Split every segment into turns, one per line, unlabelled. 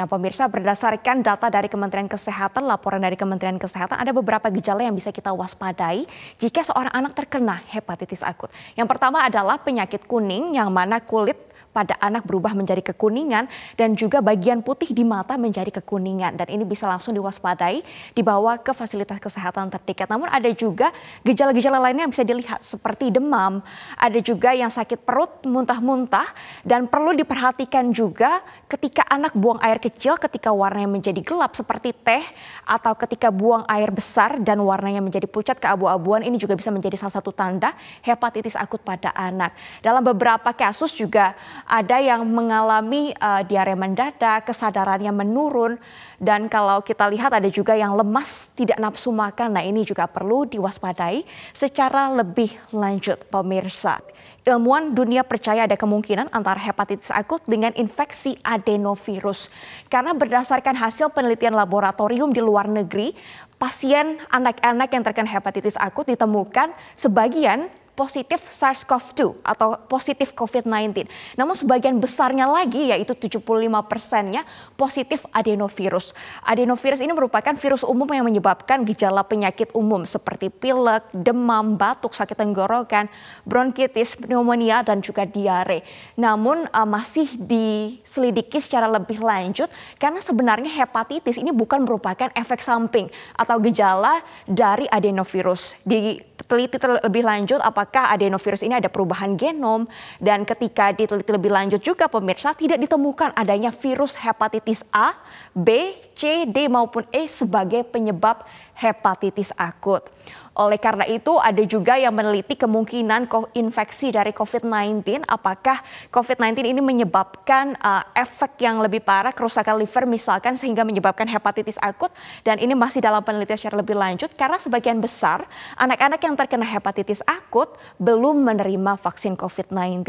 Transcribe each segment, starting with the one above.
Nah, pemirsa berdasarkan data dari Kementerian Kesehatan, laporan dari Kementerian Kesehatan ada beberapa gejala yang bisa kita waspadai jika seorang anak terkena hepatitis akut. Yang pertama adalah penyakit kuning yang mana kulit pada anak berubah menjadi kekuningan dan juga bagian putih di mata menjadi kekuningan dan ini bisa langsung diwaspadai dibawa ke fasilitas kesehatan terdekat. Namun ada juga gejala-gejala lainnya yang bisa dilihat seperti demam, ada juga yang sakit perut, muntah-muntah dan perlu diperhatikan juga ketika anak buang air kecil ketika warnanya menjadi gelap seperti teh atau ketika buang air besar dan warnanya menjadi pucat ke abu abuan ini juga bisa menjadi salah satu tanda hepatitis akut pada anak. Dalam beberapa kasus juga ada yang mengalami uh, diare mendadak, kesadarannya menurun, dan kalau kita lihat ada juga yang lemas, tidak nafsu makan. Nah ini juga perlu diwaspadai secara lebih lanjut pemirsa. Ilmuwan dunia percaya ada kemungkinan antara hepatitis akut dengan infeksi adenovirus. Karena berdasarkan hasil penelitian laboratorium di luar negeri, pasien anak-anak yang terkena hepatitis akut ditemukan sebagian positif SARS-CoV-2 atau positif COVID-19. Namun sebagian besarnya lagi yaitu 75 persennya positif adenovirus. Adenovirus ini merupakan virus umum yang menyebabkan gejala penyakit umum seperti pilek, demam, batuk, sakit tenggorokan, bronkitis, pneumonia, dan juga diare. Namun eh, masih diselidiki secara lebih lanjut karena sebenarnya hepatitis ini bukan merupakan efek samping atau gejala dari adenovirus. Diteliti terlebih lanjut apakah apakah adenovirus ini ada perubahan genom dan ketika diteliti lebih lanjut juga pemirsa tidak ditemukan adanya virus hepatitis A, B, C, D maupun E sebagai penyebab hepatitis akut. Oleh karena itu ada juga yang meneliti kemungkinan infeksi dari COVID-19 apakah COVID-19 ini menyebabkan uh, efek yang lebih parah kerusakan liver misalkan sehingga menyebabkan hepatitis akut dan ini masih dalam penelitian secara lebih lanjut karena sebagian besar anak-anak yang terkena hepatitis akut tersebut belum menerima vaksin COVID-19.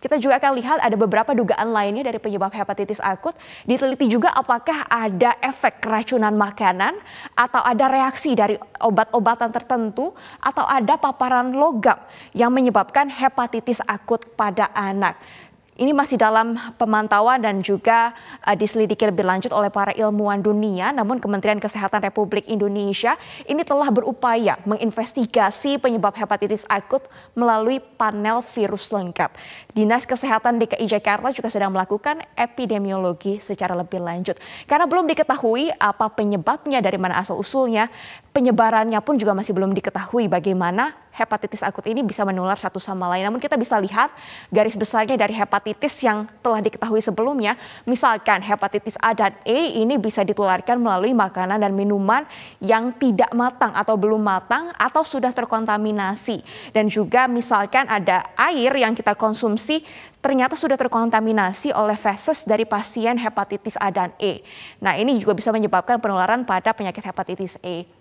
Kita juga akan lihat ada beberapa dugaan lainnya dari penyebab hepatitis akut. Diteliti juga apakah ada efek keracunan makanan atau ada reaksi dari obat-obatan tertentu atau ada paparan logam yang menyebabkan hepatitis akut pada anak ini masih dalam pemantauan dan juga uh, diselidiki lebih lanjut oleh para ilmuwan dunia. Namun Kementerian Kesehatan Republik Indonesia ini telah berupaya menginvestigasi penyebab hepatitis akut melalui panel virus lengkap. Dinas Kesehatan DKI Jakarta juga sedang melakukan epidemiologi secara lebih lanjut. Karena belum diketahui apa penyebabnya dari mana asal usulnya, penyebarannya pun juga masih belum diketahui bagaimana hepatitis akut ini bisa menular satu sama lain. Namun kita bisa lihat garis besarnya dari hepatitis yang telah diketahui sebelumnya. Misalkan hepatitis A dan E ini bisa ditularkan melalui makanan dan minuman yang tidak matang atau belum matang atau sudah terkontaminasi. Dan juga misalkan ada air yang kita konsumsi ternyata sudah terkontaminasi oleh feses dari pasien hepatitis A dan E. Nah ini juga bisa menyebabkan penularan pada penyakit hepatitis E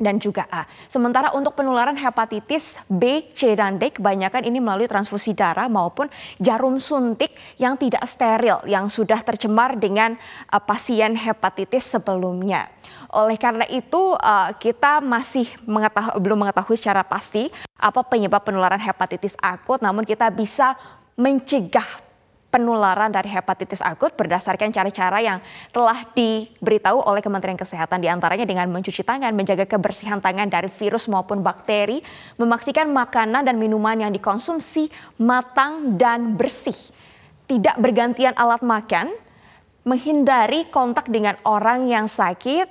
dan juga A. Sementara untuk penularan hepatitis B, C, dan D kebanyakan ini melalui transfusi darah maupun jarum suntik yang tidak steril yang sudah tercemar dengan uh, pasien hepatitis sebelumnya. Oleh karena itu uh, kita masih mengetahui, belum mengetahui secara pasti apa penyebab penularan hepatitis akut namun kita bisa mencegah penularan dari hepatitis akut berdasarkan cara-cara yang telah diberitahu oleh Kementerian Kesehatan diantaranya dengan mencuci tangan, menjaga kebersihan tangan dari virus maupun bakteri, memastikan makanan dan minuman yang dikonsumsi matang dan bersih, tidak bergantian alat makan, menghindari kontak dengan orang yang sakit,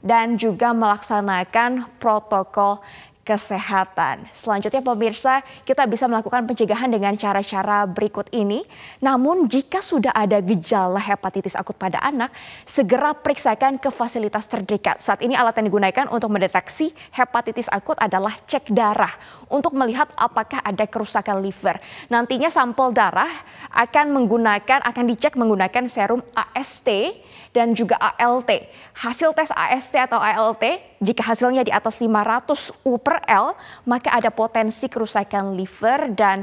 dan juga melaksanakan protokol kesehatan. Selanjutnya pemirsa, kita bisa melakukan pencegahan dengan cara-cara berikut ini. Namun jika sudah ada gejala hepatitis akut pada anak, segera periksakan ke fasilitas terdekat. Saat ini alat yang digunakan untuk mendeteksi hepatitis akut adalah cek darah untuk melihat apakah ada kerusakan liver. Nantinya sampel darah akan menggunakan akan dicek menggunakan serum AST dan juga ALT. Hasil tes AST atau ALT jika hasilnya di atas 500 U per L, maka ada potensi kerusakan liver dan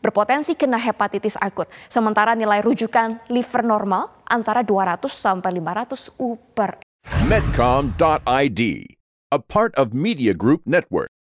berpotensi kena hepatitis akut. Sementara nilai rujukan liver normal antara 200 sampai 500 U per Medcom.id, a part of Media Group Network.